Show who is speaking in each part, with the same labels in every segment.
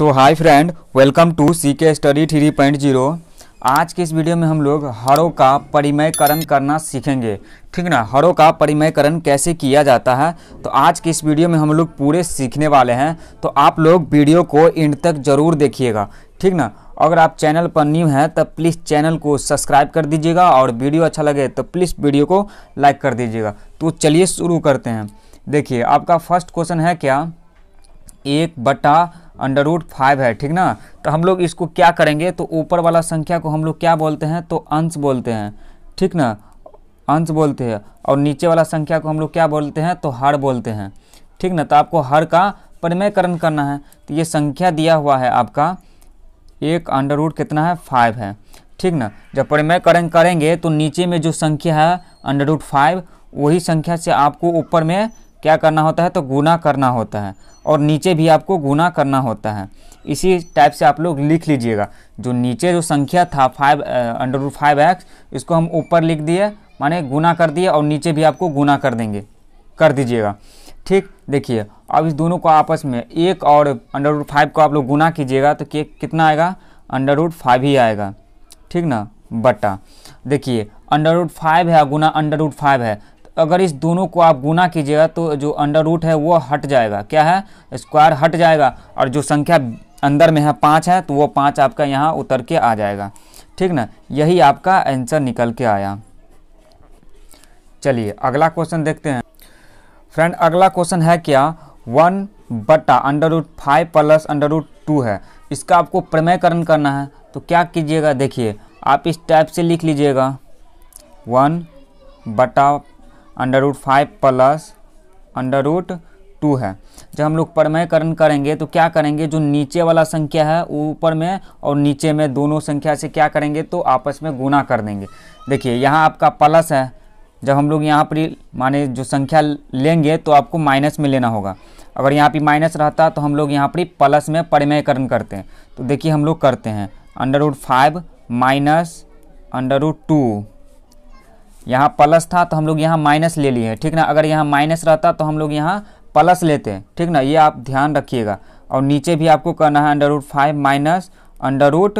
Speaker 1: so hi friend welcome to C K study three point zero आज के इस video में हम लोग हरों का परिमयकरण करना सीखेंगे ठीक ना हरों का परिमयकरण कैसे किया जाता है तो आज के इस वीडियो में हम लोग पूरे सीखने वाले हैं तो आप लोग वीडियो को एंड तक ज़रूर देखिएगा ठीक ना अगर आप चैनल पर न्यू हैं तो प्लीज़ चैनल को सब्सक्राइब कर दीजिएगा और वीडियो अच्छा लगे तो प्लीज़ वीडियो को लाइक कर दीजिएगा तो चलिए शुरू करते हैं देखिए आपका फर्स्ट क्वेश्चन है क्या एक बटा अंडर रूट फाइव है ठीक ना तो हम लोग इसको क्या करेंगे तो ऊपर वाला संख्या को हम लोग क्या बोलते हैं तो अंश बोलते हैं ठीक ना अंश बोलते हैं और नीचे वाला संख्या को हम लोग क्या बोलते हैं तो हर बोलते हैं ठीक ना तो आपको हर का परिमयकरण करना है तो ये संख्या दिया हुआ है आपका एक अंडर रूट कितना है फाइव है ठीक ना जब परिमयकरण करेंगे तो नीचे में जो संख्या है अंडर रूट फाइव वही संख्या से आपको ऊपर में क्या करना होता है तो गुना करना होता है और नीचे भी आपको गुना करना होता है इसी टाइप से आप लोग लिख लीजिएगा जो नीचे जो संख्या था five under root five x इसको हम ऊपर लिख दिए माने गुना कर दिए और नीचे भी आपको गुना कर देंगे कर दीजिएगा ठीक देखिए अब इस दोनों को आपस में एक और अंडर रूट फाइव को आप लोग गुना कीजिएगा तो के कितना आएगा अंडर रूट फाइव ही आएगा ठीक ना बटा देखिए अंडर रूट फाइव है गुना अंडर रूट फाइव है अगर इस दोनों को आप गुना कीजिएगा तो जो अंडर रूट है वो हट जाएगा क्या है स्क्वायर हट जाएगा और जो संख्या अंदर में है पाँच है तो वो पाँच आपका यहाँ उतर के आ जाएगा ठीक ना यही आपका आंसर निकल के आया चलिए अगला क्वेश्चन देखते हैं फ्रेंड अगला क्वेश्चन है क्या वन बटा under root five plus under root two है इसका आपको प्रमेयकरण करना है तो क्या कीजिएगा देखिए आप इस टाइप से लिख लीजिएगा वन बटा under root five plus under root two है जब हम लोग परमयकरण करेंगे तो क्या करेंगे जो नीचे वाला संख्या है वो ऊपर में और नीचे में दोनों संख्या से क्या करेंगे तो आपस में गुना कर देंगे देखिए यहाँ आपका प्लस है जब हम लोग यहाँ पर माने जो संख्या लेंगे तो आपको माइनस में लेना होगा अगर यहाँ पर माइनस रहता तो हम लोग यहाँ पर प्लस में परिमयकरण करते हैं तो देखिए हम लोग करते हैं under root five minus under root two यहाँ प्लस था तो हम लोग यहाँ माइनस ले लिए ठीक ना अगर यहाँ माइनस रहता तो हम लोग यहाँ प्लस लेते हैं ठीक ना ये आप ध्यान रखिएगा और नीचे भी आपको करना है under root five minus under root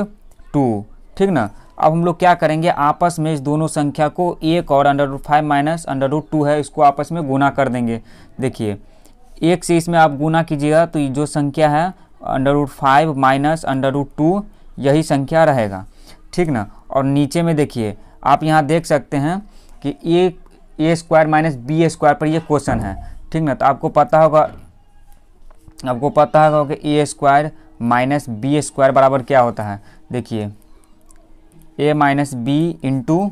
Speaker 1: two ठीक ना अब हम लोग क्या करेंगे आपस में इस दोनों संख्या को एक और under root five minus under root two है इसको आपस में गुना कर देंगे देखिए एक से इसमें आप गुना कीजिएगा तो ये जो संख्या है under root five minus under root two यही संख्या रहेगा ठीक ना और नीचे में देखिए आप यहाँ देख सकते हैं कि a a square minus b square पर ये क्वेश्चन है ठीक ना तो आपको पता होगा आपको पता होगा कि a square minus b square बराबर क्या होता है देखिए a minus b into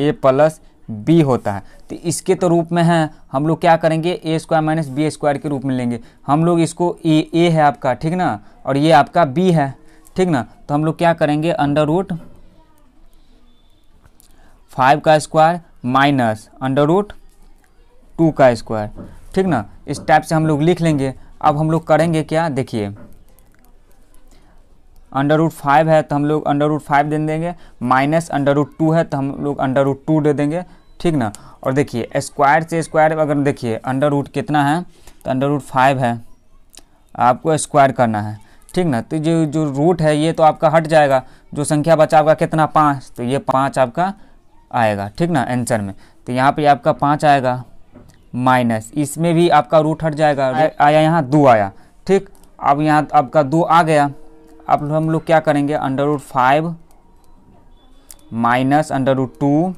Speaker 1: a plus b होता है तो इसके तो रूप में है हम लोग क्या करेंगे a square minus b square के रूप में लेंगे हम लोग इसको ए ए है आपका ठीक ना और ये आपका बी है ठीक ना तो हम लोग क्या करेंगे अंडर रूट फाइव का square minus under root two का स्क्वायर ठीक ना इस टाइप से हम लोग लिख लेंगे अब हम लोग करेंगे क्या देखिए अंडर रूट फाइव है तो हम लोग अंडर रूट फाइव दे देंगे माइनस अंडर रूट टू है तो हम लोग अंडर रूट टू दे देंगे ठीक ना और देखिए स्क्वायर से स्क्वायर अगर देखिए अंडर रूट कितना है तो अंडर रूट फाइव है आपको स्क्वायर करना है ठीक ना तो जो जो रूट है ये तो आपका हट जाएगा जो संख्या बचा आपका कितना पाँच तो ये पाँच आपका आएगा ठीक ना आंसर में तो यहाँ पे आपका पाँच आएगा माइनस इसमें भी आपका रूट हट जाएगा आया यहाँ दो आया ठीक अब यहाँ आपका दो आ गया अब हम लोग क्या करेंगे under root five minus under root two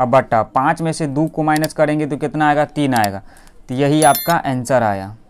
Speaker 1: अब बटा पाँच में से दो को माइनस करेंगे तो कितना आएगा तीन आएगा तो यही आपका आंसर आया